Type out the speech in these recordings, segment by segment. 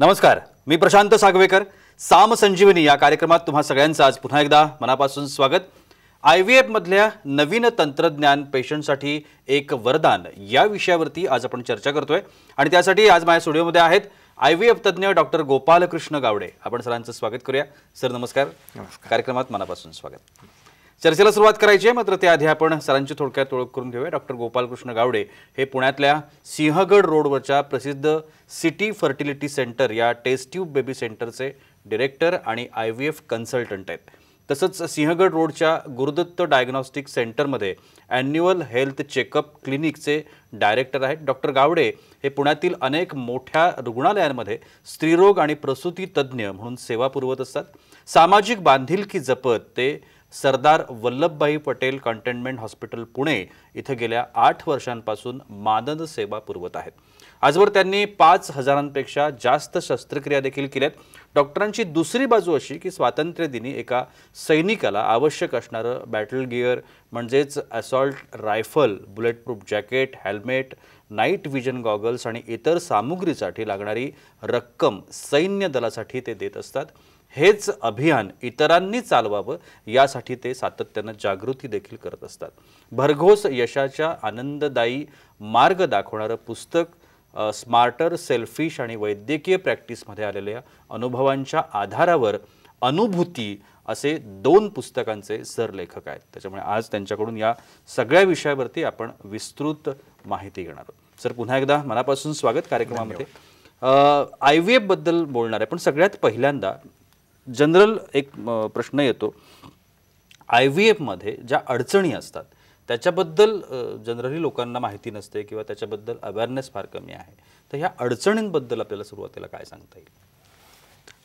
नमस्कार मी प्रशांत सागवेकर साम संजीवनी या कार्यक्रमात तुम्हा सगळ्यांचं आज पुन्हा एकदा मनापासून स्वागत आय व्ही एफमधल्या नवीन तंत्रज्ञान पेशंटसाठी एक वरदान या विषयावरती आज आपण चर्चा करतोय आणि त्यासाठी आज माझ्या स्टुडिओमध्ये आहेत आय व्ही एफ तज्ज्ञ डॉक्टर गोपालकृष्ण गावडे आपण सरांचं स्वागत करूया सर नमस्कार कार्यक्रमात मनापासून स्वागत चर्चेला सुरुवात करायची आहे मात्र त्याआधी आपण सरांची थोडक्यात ओळख करून घेऊया डॉक्टर गोपालकृष्ण गावडे हे पुण्यातल्या सिंहगड रोडवरच्या प्रसिद्ध सिटी फर्टिलिटी सेंटर या टेस्ट ट्यूब बेबी सेंटरचे डिरेक्टर आणि आय व्ही एफ कन्सल्टंट आहेत तसंच सिंहगड रोडच्या गुरुदत्त डायग्नॉस्टिक सेंटरमध्ये ॲन्युअल हेल्थ चेकअप क्लिनिकचे डायरेक्टर आहेत डॉक्टर गावडे हे पुण्यातील अनेक मोठ्या रुग्णालयांमध्ये स्त्रीरोग आणि प्रसूती तज्ज्ञ म्हणून सेवा पुरवत असतात सामाजिक बांधिलकी जपत ते सरदार वल्लभभाई पटेल कंटेनमेंट हॉस्पिटल पुणे इथं गेल्या आठ वर्षांपासून मानद सेवा पुरवत आहेत आजवर त्यांनी पाच हजारांपेक्षा जास्त शस्त्रक्रिया देखील केल्यात डॉक्टरांची दुसरी बाजू अशी की स्वातंत्र्यदिनी एका सैनिकाला आवश्यक असणारं बॅटल गिअर म्हणजेच assault rifle bullet proof jacket helmet night vision goggles आणि इतर सामुग्रीसाठी लागणारी रक्कम सैन्य दलासाठी ते देत असतात हेच अभियान इतरांनी चालवावं यासाठी ते सातत्यानं जागृती देखील करत असतात भरघोस यशाच्या आनंददायी मार्ग दाखवणारं पुस्तक स्मार्टर सेल्फिश आणि वैद्यकीय प्रॅक्टिसमध्ये आलेल्या अनुभवांच्या आधारावर अनुभूती असे दोन पुस्तकांचे सरलेखक आहेत त्याच्यामुळे आज त्यांच्याकडून या सगळ्या विषयावरती आपण विस्तृत माहिती घेणार आहोत सर पुन्हा एकदा मनापासून स्वागत कार्यक्रमामध्ये आय व्ही एफबद्दल बोलणार आहे पण सगळ्यात पहिल्यांदा जनरल एक प्रश्न येतो आय व्ही एफमध्ये ज्या अडचणी असतात त्याच्याबद्दल जनरली लोकांना माहिती नसते किंवा त्याच्याबद्दल अवेअरनेस फार कमी आहे तर ह्या अडचणींबद्दल आपल्याला सुरुवातीला काय सांगता येईल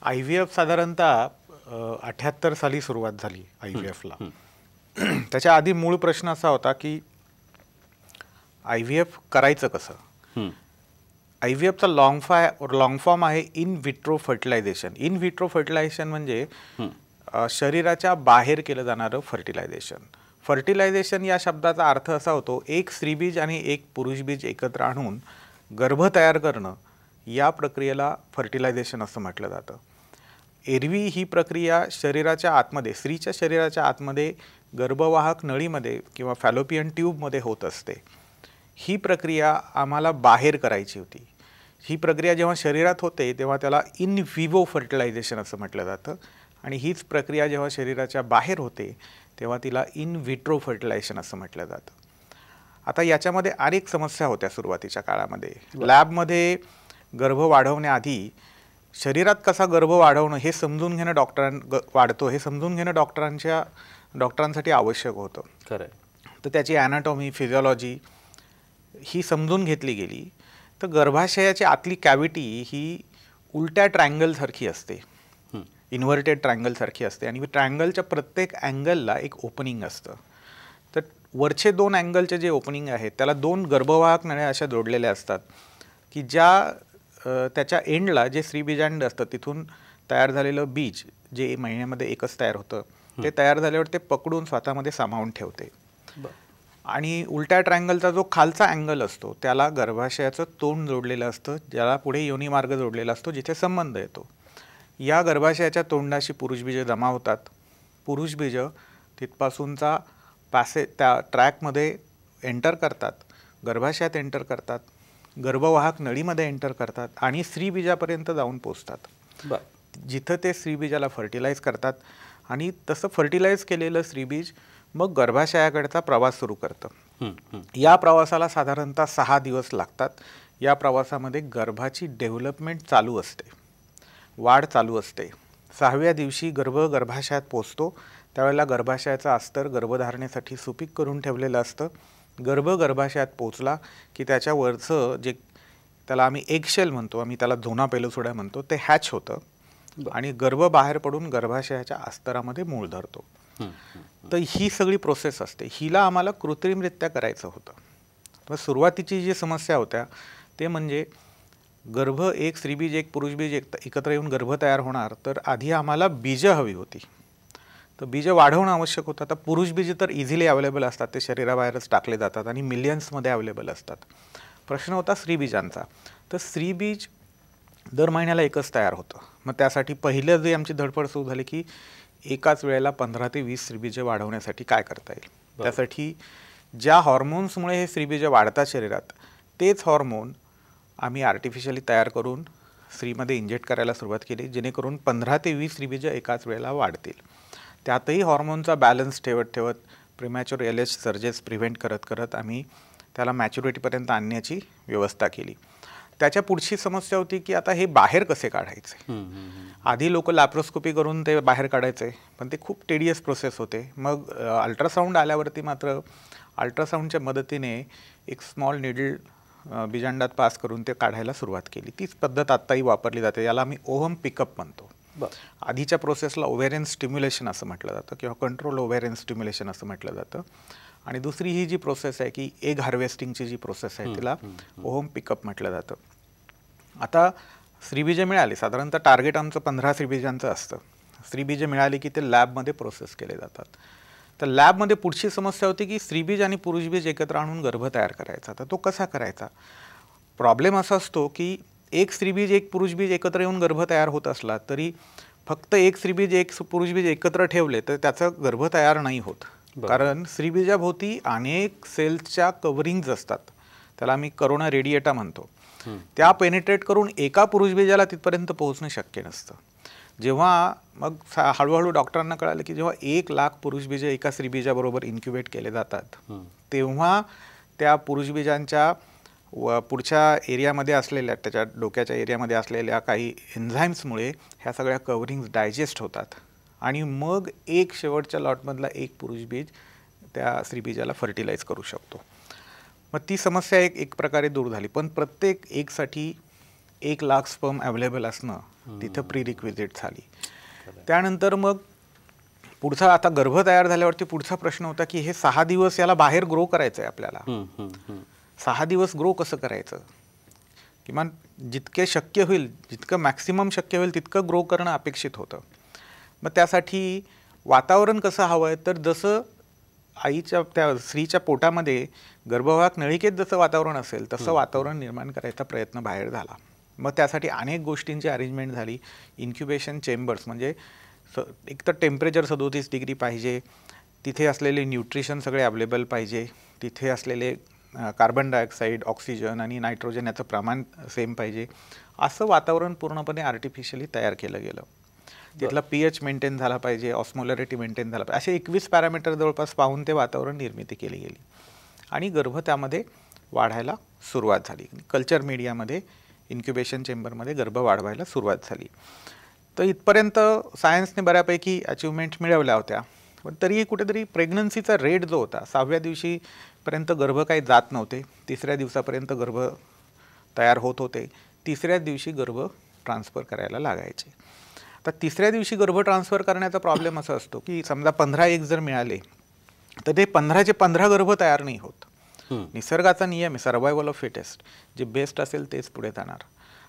आय व्ही एफ साधारणतः अठ्याहत्तर साली सुरुवात झाली आय व्ही एफला त्याच्या आधी मूळ प्रश्न असा होता की आय व्ही एफ करायचं कसं आय व्ही एफचा लॉंग फाय लॉंग फॉर्म आहे in vitro fertilisation in vitro fertilisation म्हणजे शरीराच्या बाहेर केलं जाणारं फर्टिलायझेशन फर्टिलायझेशन या शब्दाचा अर्थ असा होतो एक स्त्रीबीज आणि एक पुरुष बीज एकत्र आणून गर्भ तयार करणं या प्रक्रियेला फर्टिलायझेशन असं म्हटलं जातं एरवी ही प्रक्रिया शरीराच्या आतमध्ये स्त्रीच्या शरीराच्या आतमध्ये गर्भवाहक नळीमध्ये किंवा फॅलोपियन ट्यूबमध्ये होत असते ही प्रक्रिया आम्हाला बाहेर करायची होती ही प्रक्रिया जेव्हा शरीरात होते तेव्हा त्याला इन विवो फर्टिलायझेशन असं म्हटलं जातं आणि हीच प्रक्रिया जेव्हा शरीराच्या बाहेर होते तेव्हा तिला इन विट्रो फर्टिलायझेशन असं म्हटलं जातं आता याच्यामध्ये अनेक समस्या होत्या सुरुवातीच्या काळामध्ये लॅबमध्ये गर्भ वाढवण्याआधी शरीरात कसा गर्भ वाढवणं हे समजून घेणं डॉक्टरां वाढतो हे समजून घेणं डॉक्टरांच्या डॉक्टरांसाठी आवश्यक होतं खरं तर त्याची ॲनाटॉमी फिजिओलॉजी ही समजून घेतली गेली तर गर्भाशयाची आतली कॅव्हिटी ही उलट्या ट्रँगलसारखी असते इन्व्हर्टेड ट्रँगलसारखी असते आणि ट्रँगलच्या प्रत्येक अँगलला एक ओपनिंग असतं तर वरचे दोन अँगलचे जे ओपनिंग आहे त्याला दोन गर्भवाहक नळ्या अशा जोडलेल्या असतात की ज्या त्याच्या एंडला जे श्रीबीजांड असतं तिथून तयार झालेलं बीज जे महिन्यामध्ये एकच तयार होतं ते तयार झाल्यावर ते पकडून स्वतःमध्ये सामावून ठेवते आणि उलट्या ट्रायंगलचा जो खालचा अँगल असतो त्याला गर्भाशयाचं तोंड जोडलेलं असतं ज्याला पुढे योनी मार्ग जोडलेला असतो जिथे संबंध येतो या गर्भाशयाच्या तोंडाशी पुरुषबीज जमा होतात पुरुषबीज तिथपासूनचा पॅसे त्या ट्रॅकमध्ये एंटर करतात गर्भाशयात एंटर करतात गर्भवाहक नळीमध्ये एंटर करतात आणि स्त्रीबीजापर्यंत जाऊन पोचतात जिथं ते स्त्रीबीजाला फर्टिलाइज करतात आणि तसं फर्टिलाइज केलेलं स्त्रीबीज मग गर्भाशयाकडचा प्रवास सुरू करतं या प्रवासाला साधारणतः सहा दिवस लागतात या प्रवासामध्ये गर्भाची डेव्हलपमेंट चालू असते वाढ चालू असते सहाव्या दिवशी गर्भ गर्भाशयात पोचतो त्यावेळेला गर्भाशयाचा अस्तर गर्भधारणेसाठी सुपीक करून ठेवलेलं असतं गर्भ गर्भाशयात पोचला की त्याच्यावरचं जे त्याला आम्ही एकशेल म्हणतो आम्ही त्याला जुना पेलोसुड्या म्हणतो ते हॅच होतं आणि गर्भ बाहेर पडून गर्भाशयाच्या अस्तरामध्ये मूळ धरतो तर ही सगळी प्रोसेस असते हिला आम्हाला कृत्रिमरित्या करायचं होतं तर सुरुवातीची जी समस्या होत्या ते म्हणजे गर्भ एक स्त्रीबीज एक पुरुषबीज एक एकत्र येऊन गर्भ तयार होणार तर आधी आम्हाला बीजं हवी होती तर बीजं वाढवणं आवश्यक होतं आता पुरुष बीज तर इझिली अवेलेबल असतात ते शरीराबाहेरच टाकले जातात आणि मिलियन्समध्ये अवेलेबल असतात प्रश्न होता स्त्रीबीजांचा तर स्त्रीबीज दर महिन्याला एकच तयार होतं मग त्यासाठी पहिलं जे आमची धडपड सुरू झाली की एकाच वेळेला पंधरा ते वीस श्रीबीजे वाढवण्यासाठी काय करता येईल त्यासाठी ज्या हॉर्मोन्समुळे हे स्त्रीबीजे वाढतात शरीरात तेच हॉर्मोन आम्ही आर्टिफिशियली तयार करून स्त्रीमध्ये इंजेक्ट करायला सुरुवात केली जेणेकरून पंधरा ते वीस श्रीबीजे एकाच वेळेला वाढतील त्यातही हॉर्मोनचा बॅलन्स ठेवत ठेवत प्रिमॅच्युअर एल सर्जेस प्रिव्हेंट करत करत आम्ही त्याला मॅच्युरिटीपर्यंत आणण्याची व्यवस्था केली त्याच्या पुढची समस्या होती की आता हे बाहेर कसे काढायचे आधी लोक लॅप्रोस्कोपी करून ते बाहेर काढायचे पण ते खूप टेडियस प्रोसेस होते मग अल्ट्रासाऊंड आल्यावरती मात्र अल्ट्रासाऊंडच्या मदतीने एक स्मॉल निडल बिजांडात पास करून ते काढायला सुरुवात केली तीच पद्धत आत्ताही वापरली जाते याला आम्ही ओहम पिकअप म्हणतो आधीच्या प्रोसेसला ओवेरेन्स स्टिम्युलेशन असं म्हटलं जातं किंवा कंट्रोल ओवेरेन्स स्टिम्युलेशन असं म्हटलं जातं आणि दुसरी ही जी प्रोसेस आहे की एग हार्वेस्टिंगची जी प्रोसेस आहे तिला ओहम पिकअप म्हटलं जातं आता श्रीबीजे मिळाले साधारणतः टार्गेट आमचं पंधरा श्रीबीजांचं असतं स्त्रीबीजे मिळाले की ते लॅबमध्ये प्रोसेस केले जातात तर लॅबमध्ये पुढची समस्या होती की स्त्रीबीज आणि पुरुषबीज एकत्र आणून गर्भ तयार करायचा तर तो कसा करायचा प्रॉब्लेम असा असतो की एक स्त्रीबीज एक पुरुषबीज एकत्र येऊन गर्भ तयार होत असला तरी फक्त एक स्त्रीबीज एक पुरुषबीज एकत्र ठेवले तर त्याचं गर्भ तयार नाही होत कारण स्त्रीबीजाभोवती अनेक सेल्सच्या कवरिंग्ज असतात त्याला आम्ही करोना रेडिएटा म्हणतो त्या पेनिट्रेट करून एका पुरुषबीजाला तिथपर्यंत पोहोचणं शक्य नसतं जेव्हा मग हळूहळू डॉक्टरांना कळालं की जेव्हा एक लाख पुरुषबीज एका स्त्रीबीजाबरोबर इन्क्युबेट केले जातात तेव्हा त्या पुरुषबीजांच्या व पुढच्या एरियामध्ये असलेल्या त्याच्या डोक्याच्या एरियामध्ये असलेल्या काही एन्झाईम्समुळे ह्या सगळ्या कवरिंग्स डायजेस्ट होतात आणि मग एक शेवटच्या लॉटमधला एक पुरुषबीज त्या स्त्रीबीजाला फर्टिलाइज करू शकतो मग ती समस्या एक एक प्रकारे दूर झाली पण प्रत्येक एकसाठी एक लाख स्पर्म अवेलेबल असणं तिथं प्री रिक्विजिट झाली त्यानंतर मग पुढचा आता गर्भ तयार झाल्यावरती पुढचा प्रश्न होता की हे सहा दिवस याला बाहेर ग्रो करायचं आहे आपल्याला सहा दिवस ग्रो कसं करायचं किमान जितके शक्य होईल जितकं मॅक्सिमम शक्य होईल तितकं ग्रो करणं अपेक्षित होतं मग त्यासाठी वातावरण कसं हवं आहे तर जसं आईच्या त्या स्त्रीच्या पोटामध्ये गर्भवाहक नळिकेत जसं वातावरण असेल तसं वातावरण निर्माण करायचा प्रयत्न बाहेर झाला मग त्यासाठी अनेक गोष्टींची अरेंजमेंट झाली इन्क्युबेशन चेंबर्स म्हणजे स एक तर टेम्परेचर सदोतीस डिग्री पाहिजे तिथे असलेले न्यूट्रिशन सगळे अवेलेबल पाहिजे तिथे असलेले कार्बन डायऑक्साईड ऑक्सिजन आणि नायट्रोजन याचं प्रमाण सेम पाहिजे असं वातावरण पूर्णपणे आर्टिफिशियली तयार केलं गेलं तिथला एच मेंटेन झाला पाहिजे ऑस्मोलॅरिटी मेंटेन झाला पाहिजे असे एकवीस पॅरामीटर जवळपास पाहून ते वातावरण निर्मिती केली गेली आणि गर्भ त्यामध्ये वाढायला सुरुवात झाली कल्चर मीडियामध्ये इन्क्युबेशन चेंबरमध्ये गर्भ वाढवायला सुरुवात झाली तर इथपर्यंत सायन्सने बऱ्यापैकी अचिव्हमेंट मिळवल्या होत्या पण तरीही कुठेतरी प्रेग्नन्सीचा रेट जो होता सहाव्या दिवशीपर्यंत गर्भ काही जात नव्हते तिसऱ्या दिवसापर्यंत गर्भ तयार होत होते तिसऱ्या दिवशी गर्भ ट्रान्सफर करायला लागायचे तर तिसऱ्या दिवशी गर्भ ट्रान्सफर करण्याचा प्रॉब्लेम असा असतो की समजा पंधरा एक जर मिळाले तर ते पंधराचे पंधरा गर्भ तयार नाही होत निसर्गाचा नियम आहे सर्वायवल ऑफ फिटेस्ट जे बेस्ट असेल तेच पुढे जाणार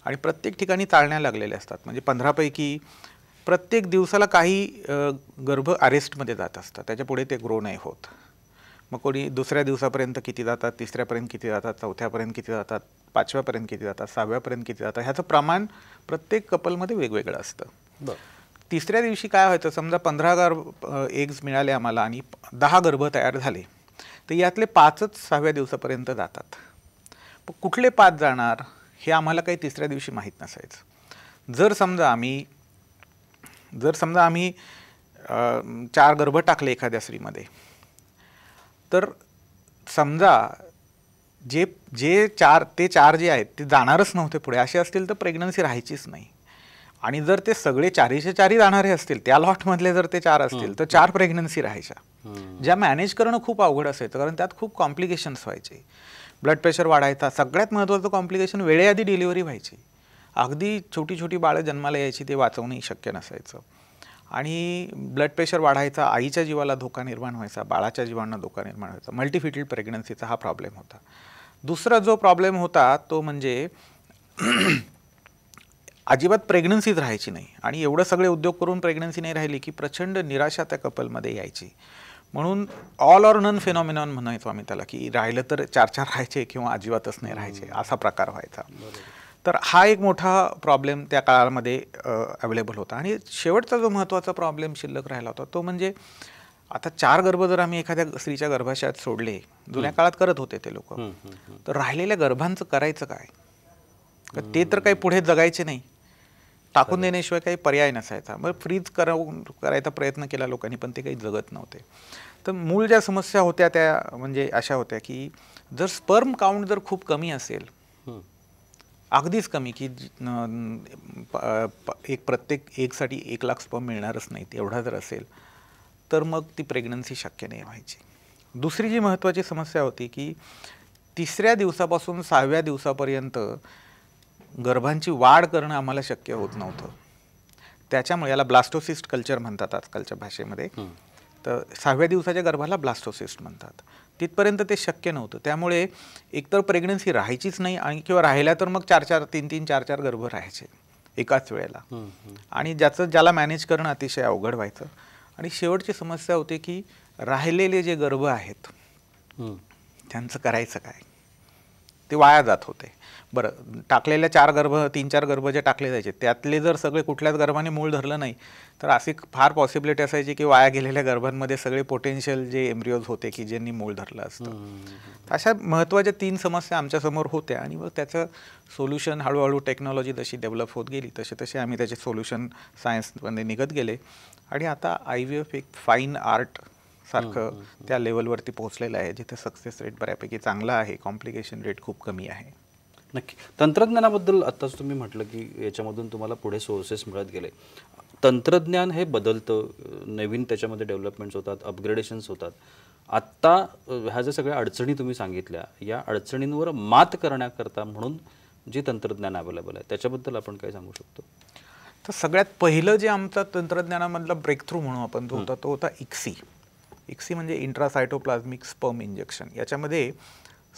आणि प्रत्येक ठिकाणी चालण्या लागलेल्या असतात म्हणजे पंधरापैकी प्रत्येक दिवसाला काही गर्भ अरेस्टमध्ये जात असतात त्याच्या पुढे ते ग्रो नाही होत मग कोणी दुसऱ्या दिवसापर्यंत किती जातात तिसऱ्यापर्यंत किती जातात चौथ्यापर्यंत किती जातात पाचव्यापर्यंत किती जातात सहाव्यापर्यंत किती जातात ह्याचं प्रमाण प्रत्येक कपलमध्ये वेगवेगळं असतं तिसऱ्या दिवशी काय व्हायचं समजा पंधरा गर्भ एग्ज मिळाले आम्हाला आणि दहा गर्भ तयार झाले तर यातले पाचच सहाव्या दिवसापर्यंत जातात कुठले पाच जाणार हे आम्हाला काही तिसऱ्या दिवशी माहीत नसायचं जर समजा आम्ही जर समजा आम्ही चार गर्भ टाकले एखाद्या स्त्रीमध्ये तर समजा जे जे चार ते चार जे आहेत ते जाणारच नव्हते पुढे असे असतील तर प्रेग्नन्सी राहायचीच नाही आणि जर ते सगळे चारीशे चारी जाणारे असतील त्या लॉटमधले जर ते चार असतील तर चार प्रेग्नन्सी राहायच्या ज्या मॅनेज करणं खूप अवघड असायचं कारण त्यात खूप कॉम्प्लिकेशन्स व्हायचे ब्लड प्रेशर वाढायचा सगळ्यात महत्त्वाचं कॉम्प्लिकेशन वेळेआधी डिलिव्हरी व्हायची अगदी छोटी छोटी बाळं जन्माला यायची ते वाचवणंही शक्य नसायचं आणि ब्लड प्रेशर वाढायचा आईच्या जीवाला धोका निर्माण व्हायचा बाळाच्या जीवांना धोका निर्माण व्हायचा मल्टीफिटल प्रेग्नन्सीचा हा प्रॉब्लेम होता दुसरा जो प्रॉब्लेम होता तो म्हणजे अजिबात प्रेग्नन्सीच राहायची नाही आणि एवढं सगळे उद्योग करून प्रेग्नन्सी नाही राहिली की प्रचंड निराशा त्या कपलमध्ये यायची म्हणून ऑल ऑर नन फेनॉमिनॉन म्हणायचो आम्ही त्याला की राहिलं तर चार चार राहायचे किंवा अजिबातच नाही राहायचे असा प्रकार व्हायचा तर हा एक मोठा प्रॉब्लेम त्या काळामध्ये अवेलेबल होता आणि शेवटचा जो महत्त्वाचा प्रॉब्लेम शिल्लक राहिला होता तो म्हणजे आता चार गर्भ जर आम्ही एखाद्या स्त्रीच्या गर्भाशयात सोडले जुन्या काळात करत होते ते लोक तर राहिलेल्या गर्भांचं करायचं काय ते तर काही पुढे जगायचे नाही टाकून देण्याशिवाय काही पर्याय नसायचा मग फ्रीज करून करायचा प्रयत्न केला लोकांनी पण ते काही जगत नव्हते तर मूळ ज्या समस्या होत्या त्या म्हणजे अशा होत्या की जर स्पर्म काउंट जर खूप कमी असेल अगदीच कमी की एक प्रत्येक एकसाठी एक लाख स्पर्म मिळणारच नाही एवढा जर असेल तर मग ती प्रेग्नन्सी शक्य नाही व्हायची दुसरी जी महत्त्वाची समस्या होती की तिसऱ्या दिवसापासून सहाव्या दिवसापर्यंत गर्भांची वाढ करणं आम्हाला शक्य होत नव्हतं त्याच्यामुळे याला ब्लास्टोसिस्ट कल्चर म्हणतात आजकालच्या भाषेमध्ये तर सहाव्या दिवसाच्या गर्भाला ब्लास्टोसिस्ट म्हणतात तिथपर्यंत ते शक्य नव्हतं त्यामुळे एकतर प्रेग्नन्सी राहायचीच नाही आणि किंवा राहिल्या तर मग चार चार तीन तीन चार चार गर्भ राहायचे एकाच वेळेला आणि ज्याचं ज्याला मॅनेज करणं अतिशय अवघड व्हायचं आणि शेवटची समस्या होती की राहिलेले जे गर्भ आहेत त्यांचं करायचं काय ते वाया जात होते बरं टाकलेल्या चार गर्भ तीन चार गर्भ जे टाकले जायचे त्यातले जर सगळे कुठल्याच गर्भाने मूळ धरलं नाही तर अशी फार पॉसिबिलिटी असायची की वाया गेलेल्या गर्भांमध्ये सगळे पोटेन्शियल जे एम्ब्रिओज होते की ज्यांनी मूळ धरलं असतं अशा महत्त्वाच्या तीन समस्या आमच्यासमोर होत्या आणि मग त्याचं सोल्युशन हळूहळू टेक्नॉलॉजी जशी डेव्हलप होत गेली तसे तसे आम्ही त्याचे सोल्युशन सायन्समध्ये निघत गेले आणि आता आय व्ही एफ एक फाईन आर्ट सारखं त्या लेवलवरती पोहोचलेलं आहे जिथे सक्सेस रेट बऱ्यापैकी चांगला आहे कॉम्प्लिकेशन रेट खूप कमी आहे नक्की तंत्रज्ञानाबद्दल आत्ताच तुम्ही म्हटलं की याच्यामधून तुम्हाला पुढे सोर्सेस मिळत गेले तंत्रज्ञान हे बदलतं नवीन त्याच्यामध्ये डेव्हलपमेंट्स होतात अपग्रेडेशन्स होतात आत्ता ह्या ज्या सगळ्या अडचणी तुम्ही सांगितल्या या अडचणींवर मात करण्याकरता म्हणून जे तंत्रज्ञान अवेलेबल आहे त्याच्याबद्दल आपण काय सांगू शकतो तर सगळ्यात पहिलं जे आमचं तंत्रज्ञानामधला ब्रेक थ्रू म्हणून आपण जो होता तो होता इक्सी इक्सी म्हणजे इंट्रासायटोप्लाझ्मिक स्पर्म इंजेक्शन याच्यामध्ये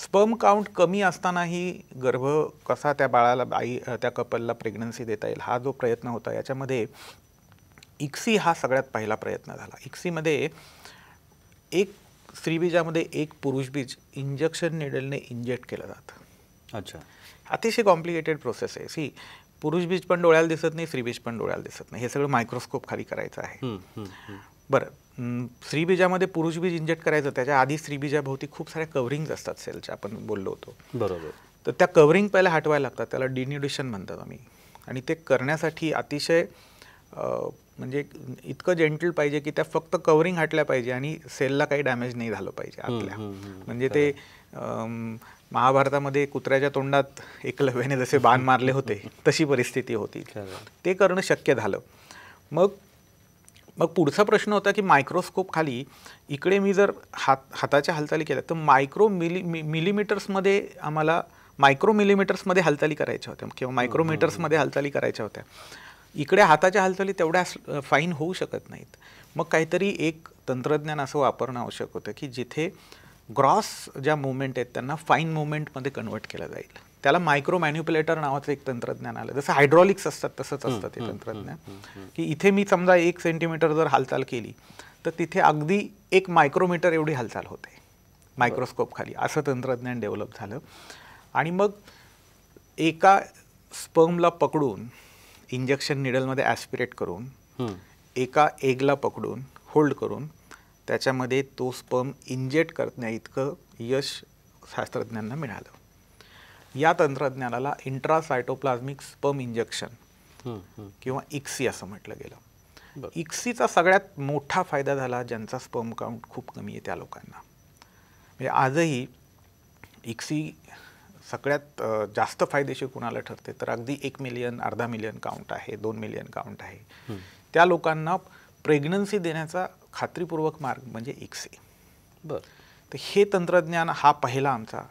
स्पर्म काउंट कमी असतानाही गर्भ कसा त्या बाळाला आई त्या कपलला प्रेग्नन्सी देता येईल हा जो प्रयत्न होता याच्यामध्ये इक्सी हा सगळ्यात पहिला प्रयत्न झाला इक्सीमध्ये एक स्त्रीबीजामध्ये एक पुरुष बीज इंजेक्शन निडलने इंजेक्ट केलं जातं अच्छा अतिशय कॉम्प्लिकेटेड प्रोसेस आहे सी पुरुष बीज पण डोळ्याला दिसत नाही स्त्रीबीज पण डोळ्याला दिसत नाही हे सगळं मायक्रोस्कोप खाली करायचं आहे बरं स्त्रीबीजामध्ये पुरुष बीज इंजेक्ट करायचं त्याच्या आधी स्त्रीबीजाभोवती खूप साऱ्या कवरिंग्ज असतात सेलच्या आपण बोललो होतो बरोबर तर त्या कवरिंग पहिला हटवायला लागतात त्याला डिन्युडिशन म्हणतात आम्ही आणि ते करण्यासाठी अतिशय म्हणजे इतकं जेंटल पाहिजे की त्या फक्त कवरिंग हटल्या पाहिजे आणि सेलला काही डॅमेज नाही झालं पाहिजे आपल्या म्हणजे ते महाभारतामध्ये कुत्र्याच्या तोंडात एकलव्याने जसे बाण मारले होते तशी परिस्थिती होती ते करणं शक्य झालं मग मग पुढचा प्रश्न होता की मायक्रोस्कोप खाली इकडे मी जर हात हाताच्या हालचाली केल्या तर मायक्रो मिली मि मिलीमीटर्समध्ये आम्हाला मायक्रो मिलीमीटर्समध्ये हालचाली करायच्या होत्या किंवा मायक्रोमीटर्समध्ये हो, हो, हो. हालचाली करायच्या होत्या इकडे हाताच्या हालचाली तेवढ्या फाईन होऊ शकत नाहीत मग काहीतरी एक तंत्रज्ञान असं वापरणं आवश्यक होतं की जिथे ग्रॉस ज्या मुवमेंट आहेत त्यांना फाईन मुवमेंटमध्ये कन्वर्ट केलं जाईल त्याला मायक्रो मॅन्युप्युलेटर नावाचं एक तंत्रज्ञान आलं जसं हायड्रॉलिक्स असतात तसंच असतं ते तंत्रज्ञान की इथे मी समजा एक सेंटीमीटर जर हालचाल केली तर तिथे अगदी एक मायक्रोमीटर एवढी हालचाल होते मायक्रोस्कोप खाली असं तंत्रज्ञान डेव्हलप झालं आणि मग एका स्पर्मला पकडून इंजेक्शन निडलमध्ये ॲस्पिरेट करून एका एगला पकडून होल्ड करून त्याच्यामध्ये तो स्पर्म इंजेक्ट करण्याइतकं यश शास्त्रज्ञांना मिळालं या तंत्रज्ञानाला इंट्रासायटोप्लाझमिक स्पर्म इंजेक्शन किंवा इक्सी असं म्हटलं गेलं इक्सीचा सगळ्यात मोठा फायदा झाला ज्यांचा स्पर्म काउंट खूप कमी आहे त्या लोकांना म्हणजे आजही इक्सी सगळ्यात जास्त फायदेशीर कुणाला ठरते तर अगदी एक मिलियन अर्धा मिलियन काउंट आहे दोन मिलियन काउंट आहे त्या लोकांना प्रेग्नन्सी देण्याचा खात्रीपूर्वक मार्ग म्हणजे एक्से बर तर हे तंत्रज्ञान हा पहिला आमचा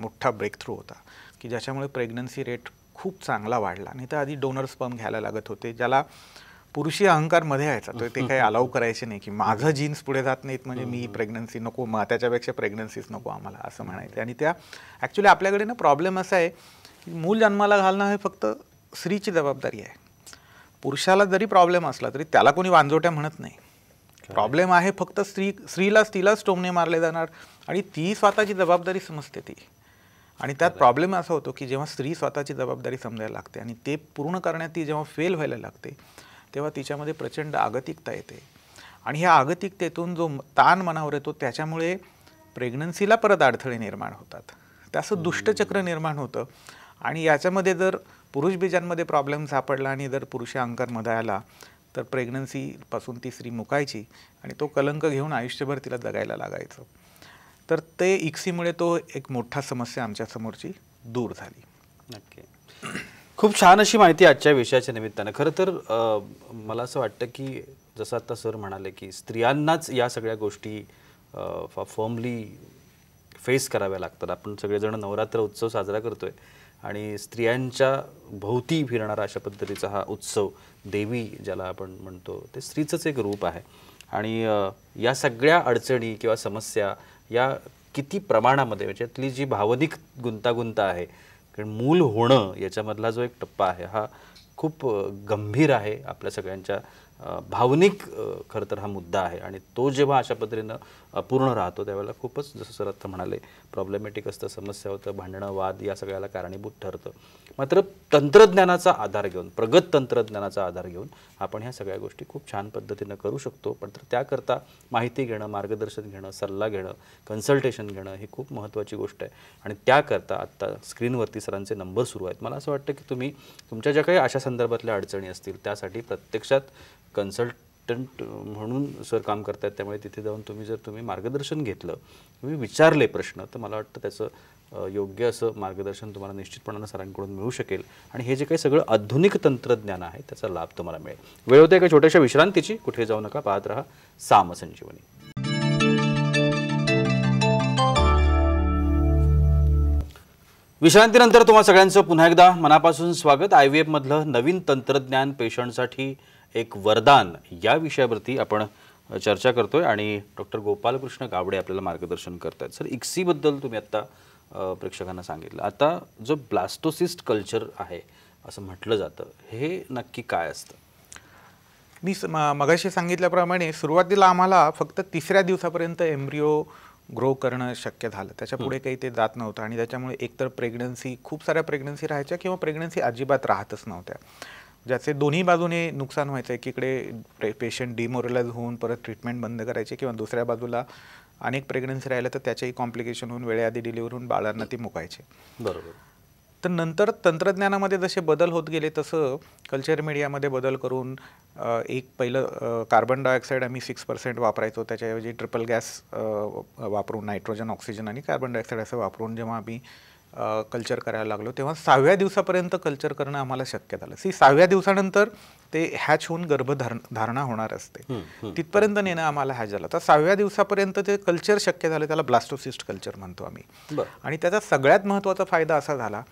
मोठा ब्रेक थ्रू होता की ज्याच्यामुळे प्रेग्नन्सी रेट खूप चांगला वाढला आणि तर आधी डोनर स्पर्म घ्यायला लागत होते ज्याला पुरुषी अहंकार मध्ये यायचा तर ते काही अलाव करायचे नाही की माझं जीन्स पुढे जात नाहीत म्हणजे मी प्रेग्नन्सी नको मग त्याच्यापेक्षा प्रेग्नन्सीच नको आम्हाला असं म्हणायचं आणि त्या ॲक्च्युली आपल्याकडे ना प्रॉब्लेम असा आहे की मूल जन्माला घालणं हे फक्त स्त्रीची जबाबदारी आहे पुरुषाला जरी प्रॉब्लेम असला तरी त्याला कोणी वांजोट्या म्हणत नाही प्रॉब्लेम आहे फक्त स्त्री स्त्रीलाच तिलाच टोमणे मारले जाणार आणि ती स्वतःची जबाबदारी समजते ती आणि त्यात प्रॉब्लेम असा होतो की जेव्हा स्त्री स्वतःची जबाबदारी समजायला लागते आणि ते पूर्ण करण्यात ती जेव्हा फेल व्हायला लागते तेव्हा तिच्यामध्ये प्रचंड आगतिकता येते आणि ह्या आगतिकतेतून जो ताण मनावर येतो त्याच्यामुळे प्रेग्नन्सीला परत अडथळे निर्माण होतात त्याचं दुष्टचक्र निर्माण होतं आणि याच्यामध्ये जर पुरुष बीजांमध्ये प्रॉब्लेम सापडला आणि जर पुरुष अंकांमध्ये आला तर प्रेग्नन्सीपासून ती स्त्री मुकायची आणि तो कलंक घेऊन आयुष्यभर तिला जगायला लागायचं तर ते इक्सीमुळे तो एक मोठा समस्या आमच्यासमोरची दूर झाली नक्की खूप छान अशी माहिती आजच्या विषयाच्या निमित्तानं खरं तर मला असं वाटतं की जसं आता सर म्हणाले की स्त्रियांनाच या सगळ्या गोष्टी फर्मली फेस कराव्या लागतात आपण सगळेजण नवरात्र उत्सव साजरा करतोय आणि स्त्रियांच्या भोवती फिरणारा अशा पद्धतीचा हा उत्सव देवी ज्याला आपण म्हणतो ते स्त्रीचंच एक रूप आहे आणि या सगळ्या अडचणी किंवा समस्या या किती प्रमाणामध्ये याच्यातली म्हणजे जी भावनिक गुंतागुंत आहे कारण मूल होणं याच्यामधला जो एक टप्पा आहे हा खूप गंभीर आहे आपल्या सगळ्यांच्या भावनिक खरं तर हा मुद्दा आहे आणि तो जेव्हा अशा पद्धतीनं पूर्ण राहतो त्यावेळेला खूपच जसं सर आत्ता म्हणाले प्रॉब्लेमॅटिक असतं समस्या होतं भांडणं वाद या सगळ्याला कारणीभूत ठरतं मात्र तंत्रज्ञानाचा आधार घेऊन प्रगत तंत्रज्ञानाचा आधार घेऊन आपण ह्या सगळ्या गोष्टी खूप छान पद्धतीनं करू शकतो पण तर त्याकरता माहिती घेणं मार्गदर्शन घेणं सल्ला घेणं कन्सल्टेशन घेणं ही खूप महत्त्वाची गोष्ट आहे आणि त्याकरता आत्ता स्क्रीनवरती सरांचे नंबर सुरू आहेत मला असं वाटतं की तुम्ही तुमच्या ज्या काही अशा संदर्भातल्या अडचणी असतील त्यासाठी प्रत्यक्षात कन्सल्टंट म्हणून सर काम करतायत त्यामुळे तिथे जाऊन तुम्ही जर तुम्ही मार्गदर्शन घेतलं तुम्ही विचारले प्रश्न तर मला वाटतं त्याचं योग्य असं मार्गदर्शन तुम्हाला निश्चितपणानं सरांकडून मिळू शकेल आणि हे जे काही सगळं आधुनिक तंत्रज्ञान आहे त्याचा लाभ तुम्हाला मिळेल वेळ होते एका छोट्याशा विश्रांतीची कुठे जाऊ नका पाहत राहा सामसंजीवनी विश्रांतीनंतर तुम्हाला सगळ्यांचं पुन्हा एकदा मनापासून स्वागत आय व्ही एफमधलं नवीन तंत्रज्ञान पेशंटसाठी एक वरदान या विषयावरती आपण चर्चा करतोय आणि डॉक्टर गोपालकृष्ण गावडे आपल्याला मार्गदर्शन करत आहेत सर इक्सीबद्दल तुम्ही आत्ता प्रेक्षकांना सांगितलं आता जो ब्लास्टोसिस्ट कल्चर आहे असं म्हटलं जातं हे नक्की काय असतं मी मगाशी सांगितल्याप्रमाणे सुरुवातीला आम्हाला फक्त तिसऱ्या दिवसापर्यंत एम्ब्रिओ ग्रो करणं शक्य झालं त्याच्या पुढे काही ते जात नव्हतं आणि त्याच्यामुळे एकतर प्रेग्नन्सी खूप साऱ्या प्रेग्नन्सी राहायच्या किंवा प्रेग्नन्सी अजिबात राहतच नव्हत्या ज्याचे दोन्ही बाजूने नुकसान व्हायचं एकीकडे पेशंट डिमोरलाइज होऊन परत ट्रीटमेंट बंद करायची किंवा दुसऱ्या बाजूला अनेक प्रेग्नन्सी राहिल्या तर त्याच्याही कॉम्प्लिकेशन होऊन वेळेआधी डिलिव्हर होऊन बाळांना ती मुकायचे बरोबर तर नंतर तंत्रज्ञानामध्ये जसे बदल होत गेले तसं कल्चर मीडियामध्ये बदल करून एक पहिलं कार्बन डायऑक्साईड आम्ही सिक्स पर्सेंट वापरायचो त्याच्याऐवजी ट्रिपल गॅस वापरून नायट्रोजन ऑक्सिजन आणि कार्बन डायऑक्साईड असं वापरून जेव्हा आम्ही कल्चर करायला लागलो तेव्हा सहाव्या दिवसापर्यंत कल्चर करणं आम्हाला शक्य झालं सी सहाव्या दिवसानंतर ते हॅच होऊन गर्भधारण धारणा होणार असते तिथपर्यंत नेणं आम्हाला हॅच झालं तर सहाव्या दिवसापर्यंत ते कल्चर शक्य झालं त्याला ब्लास्टोसिस्ट कल्चर म्हणतो आम्ही आणि त्याचा सगळ्यात महत्त्वाचा फायदा असा झाला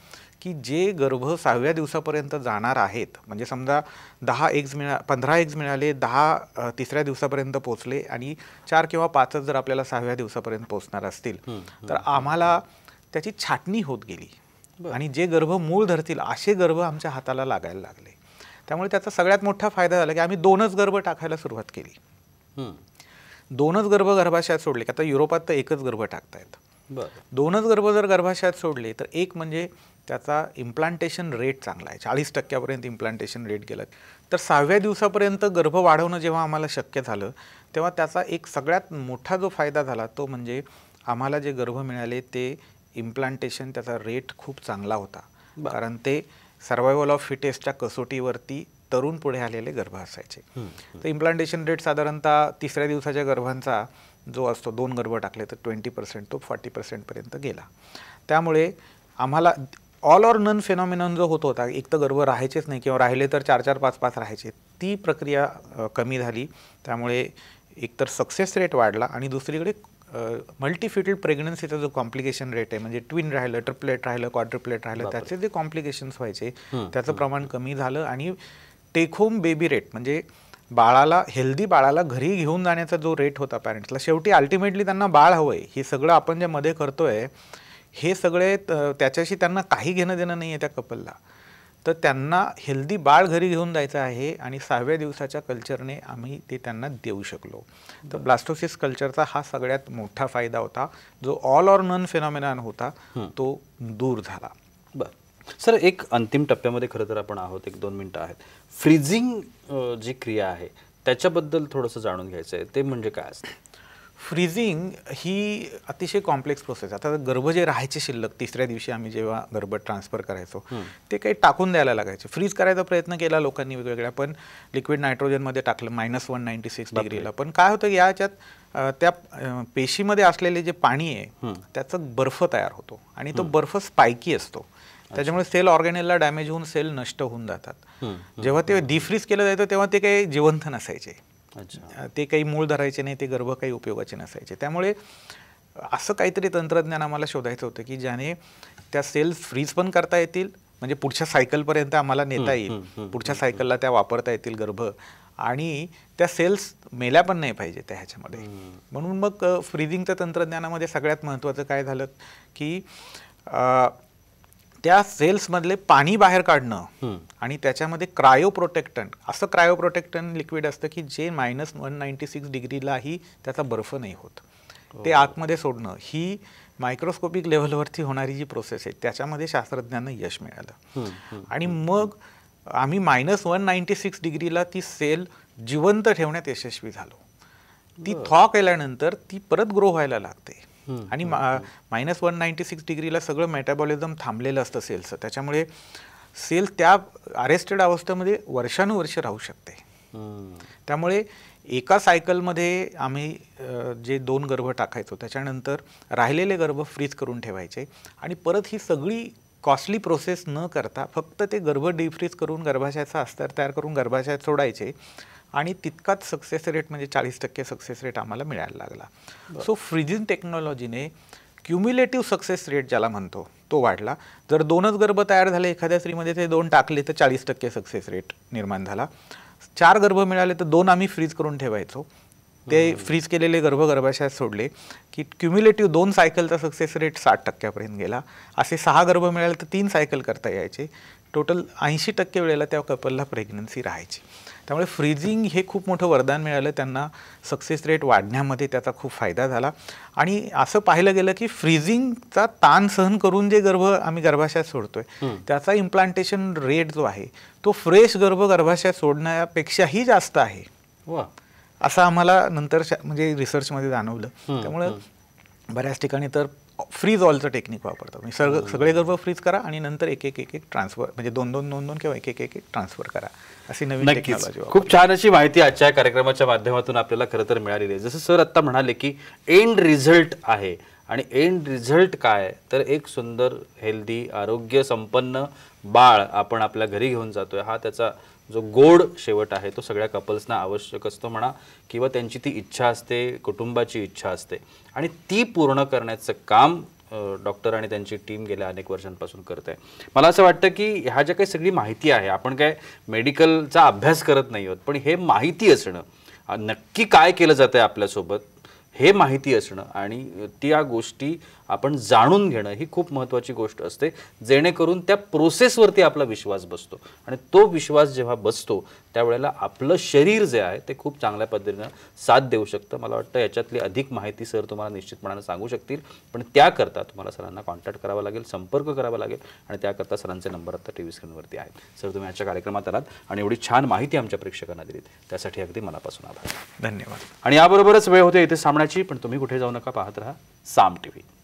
की जे गर्भ सहाव्या दिवसापर्यंत जाणार आहेत म्हणजे समजा दहा एग्ज मिळा पंधरा एग्ज मिळाले दहा तिसऱ्या दिवसापर्यंत पोचले आणि चार किंवा पाचच जर आपल्याला सहाव्या दिवसापर्यंत पोचणार असतील तर आम्हाला त्याची छाटणी होत गेली आणि जे गर्भ मूळ धरतील असे गर्भ आमच्या हाताला लागायला लागले त्यामुळे त्याचा सगळ्यात मोठा फायदा झाला की आम्ही दोनच गर्भ टाकायला सुरुवात केली दोनच गर्भ गर्भाशयात सोडले की आता युरोपात तर एकच गर्भ टाकतायत दोनच गर्भ जर गर्भाशयात सोडले तर एक म्हणजे त्याचा इम्प्लांटेशन रेट चांगला आहे चाळीस टक्क्यापर्यंत इम्प्लांटेशन रेट गेला तर सहाव्या दिवसापर्यंत गर्भ वाढवणं जेव्हा आम्हाला शक्य झालं तेव्हा त्याचा एक सगळ्यात मोठा जो फायदा झाला तो म्हणजे आम्हाला जे गर्भ मिळाले ते इम्प्लांटेशन त्याचा रेट खूप चांगला होता कारण ते सर्वायवल ऑफ फिटेसच्या कसोटीवरती तरुण पुढे आलेले गर्भ असायचे तर इम्प्लांटेशन रेट साधारणतः तिसऱ्या दिवसाच्या गर्भांचा जो असतो दोन गर्भ टाकले तर ट्वेंटी पर्सेंट तो फॉर्टी पर्सेंटपर्यंत गेला त्यामुळे आम्हाला ऑल ऑर नन फेनॉमिनॉन जो होत होता एक तर गर्भ राहायचेच नाही किंवा राहिले तर चार चार पाच पाच राहायचे ती प्रक्रिया कमी झाली त्यामुळे एकतर सक्सेस रेट वाढला आणि दुसरीकडे मल्टीफिटल प्रेग्नन्सीचा जो कॉम्प्लिकेशन रेट आहे म्हणजे ट्विन राहिलं ट्रिपलेट राहिलं क्वाड्रिपलेट राहिलं त्याचे जे कॉम्प्लिकेशन्स व्हायचे त्याचं प्रमाण कमी झालं आणि टेक होम बेबी रेट म्हणजे बाळाला हेल्दी बाळाला घरी घेऊन जाण्याचा जो रेट होता पॅरेंट्सला शेवटी अल्टिमेटली त्यांना बाळ हवं हे सगळं आपण जे मध्ये करतोय हे सगळे त्याच्याशी त्यांना काही घेणं देणं नाही आहे त्या कपलला तर त्यांना हेल्दी बाळ घरी घेऊन जायचं आहे आणि सहाव्या दिवसाच्या कल्चरने आम्ही ते त्यांना देऊ शकलो तर ब्लास्टोसिस कल्चरचा हा सगळ्यात मोठा फायदा होता जो ऑल ऑर नन फेनॉमिनान होता तो दूर झाला बरं सर एक अंतिम टप्प्यामध्ये खरं तर आपण आहोत एक दोन मिनटं आहेत फ्रीजिंग जी क्रिया आहे त्याच्याबद्दल थोडंसं जाणून घ्यायचं आहे ते म्हणजे काय असतं फ्रीजिंग ही अतिशय कॉम्प्लेक्स प्रोसेस आता गर्भ जे राहायचे शिल्लक तिसऱ्या दिवशी आम्ही जेव्हा गर्भ ट्रान्सफर करायचो ते काही टाकून द्यायला लागायचे फ्रीज करायचा प्रयत्न केला लोकांनी वेगवेगळ्या पण लिक्विड नायट्रोजनमध्ये टाकलं मायनस वन नाईन्टी सिक्स डिग्रीला पण काय होतं याच्यात त्या पेशीमध्ये असलेले जे पाणी आहे त्याचं बर्फ तयार होतो आणि तो बर्फ स्पायकी असतो त्याच्यामुळे सेल ऑर्गॅनिकला डॅमेज होऊन सेल नष्ट होऊन जातात जेव्हा ते डिफ्रीज केलं जायचं तेव्हा ते काही जिवंत नसायचे ते काही मूळ धरायचे नाही ते गर्भ काही उपयोगाचे नसायचे त्यामुळे असं काहीतरी तंत्रज्ञान आम्हाला शोधायचं होतं की ज्याने त्या सेल्स फ्रीज पण करता येतील म्हणजे पुढच्या सायकलपर्यंत आम्हाला नेता येईल पुढच्या सायकलला त्या वापरता येतील गर्भ आणि त्या सेल्स मेल्या पण नाही पाहिजे त्या ह्याच्यामध्ये म्हणून मग फ्रीजिंगच्या तंत्रज्ञानामध्ये सगळ्यात महत्त्वाचं काय झालं की त्या सेल्समधले पाणी बाहेर काढणं आणि त्याच्यामध्ये क्रायो प्रोटेक्टन असं क्रायो प्रोटेक्टन लिक्विड असतं की जे मायनस वन नाईन्टी सिक्स डिग्रीलाही त्याचा बर्फ नाही होत ते हो. आतमध्ये सोडणं ही मायक्रोस्कोपिक लेव्हलवरती होणारी जी प्रोसेस आहे त्याच्यामध्ये शास्त्रज्ञांना यश मिळालं आणि मग आम्ही मायनस वन नाईन्टी सिक्स डिग्रीला ती सेल जिवंत ठेवण्यात यशस्वी झालो ती थॉ केल्यानंतर ती परत ग्रो व्हायला लागते आणि मायनस वन नाईन्टी सिक्स डिग्रीला सगळं मेटाबॉलिझम थांबलेलं असतं सेलचं त्याच्यामुळे सेल त्या अरेस्टेड अवस्थेमध्ये वर्षानुवर्ष राहू शकते त्यामुळे एका सायकलमध्ये आम्ही जे दोन गर्भ टाकायचो त्याच्यानंतर राहिलेले गर्भ फ्रीज करून ठेवायचे आणि परत ही सगळी कॉस्टली प्रोसेस न करता फक्त ते गर्भ डिफ्रीज करून गर्भाशयाचा अस्तर तयार करून गर्भाशयात सोडायचे आणि तितकाच सक्सेस रेट म्हणजे चाळीस टक्के सक्सेस रेट आम्हाला मिळायला लागला सो फ्रीजिंग टेक्नॉलॉजीने क्युम्युलेटिव्ह सक्सेस रेट ज्याला म्हणतो तो वाढला जर दोनच गर्भ तयार झाले एखाद्या स्त्रीमध्ये ते दोन टाकले तर चाळीस टक्के सक्सेस रेट निर्माण झाला चार गर्भ मिळाले तर दोन आम्ही फ्रीज करून ठेवायचो ते फ्रीज केलेले गर्भ गर्भाशयात सोडले की क्युम्युलेटिव्ह दोन सायकलचा सक्सेस रेट साठ टक्क्यापर्यंत गेला असे सहा गर्भ मिळाले तर तीन सायकल करता यायचे टोटल ऐंशी टक्के वेळेला त्या कपलला प्रेग्नन्सी राहायची त्यामुळे फ्रीजिंग हे खूप मोठं वरदान मिळालं त्यांना सक्सेस रेट वाढण्यामध्ये त्याचा खूप फायदा झाला आणि असं पाहिलं गेलं की फ्रीजिंगचा ताण सहन करून जे गर्भ आम्ही गर्भाशयात सोडतोय त्याचा इम्प्लांटेशन रेट जो आहे तो फ्रेश गर्भ गर्भाशयात सोडण्यापेक्षाही जास्त आहे असं आम्हाला नंतर म्हणजे रिसर्चमध्ये जाणवलं त्यामुळं बऱ्याच ठिकाणी तर फ्रीज ऑलचं टेक्निक वापरतो म्हणजे सगळं हो. सगळे गर्भ फ्रीज करा आणि नंतर एक एक एक एक ट्रान्सफर म्हणजे दोन दोन दोन दोन किंवा एक एक एक एक ट्रान्सफर करा अशी नवीन टेक्नॉलॉजी खूप छान अशी माहिती आजच्या कार्यक्रमाच्या माध्यमातून आपल्याला खरं तर मिळालेली आहे जसं सर आत्ता म्हणाले की एंड रिझल्ट आहे आणि एंड रिझल्ट काय तर एक सुंदर हेल्दी आरोग्य संपन्न बाळ आपण आपल्या घरी घेऊन जातोय हा त्याचा जो गोड शेवट आहे तो सगळ्या कपल्सना आवश्यक असतो म्हणा किंवा त्यांची ती इच्छा असते कुटुंबाची इच्छा असते आणि ती पूर्ण करण्याचं काम डॉक्टर आणि त्यांची टीम गेल्या अनेक वर्षांपासून करत आहे मला असं वाटतं की ह्या ज्या काही सगळी माहिती आहे आपण काय मेडिकलचा अभ्यास करत नाही आहोत पण हे माहिती असणं नक्की काय केलं जातं आहे आपल्यासोबत हे माहिती असणं आणि त्या गोष्टी आपण जाणून घेणं ही खूप महत्त्वाची गोष्ट असते जेणेकरून त्या प्रोसेसवरती आपला विश्वास बसतो आणि तो विश्वास जेव्हा बसतो त्यावेळेला आपलं शरीर जे आहे ते खूप चांगल्या पद्धतीनं साथ देऊ शकतं मला वाटतं याच्यातली अधिक माहिती सर तुम्हाला निश्चितपणानं सांगू शकतील पण त्याकरता तुम्हाला सरांना कॉन्टॅक्ट करावा लागेल संपर्क करावा लागेल आणि त्याकरता सरांचे नंबर आता टी व्ही स्क्रीनवरती आहेत सर तुम्ही आजच्या कार्यक्रमात आलात आणि एवढी छान माहिती आमच्या प्रेक्षकांना दिलीत त्यासाठी अगदी मनापासून आभार धन्यवाद आणि याबरोबरच वेळ होते इथे सामन्याची पण तुम्ही कुठे जाऊ नका पाहत राहा साम टी व्ही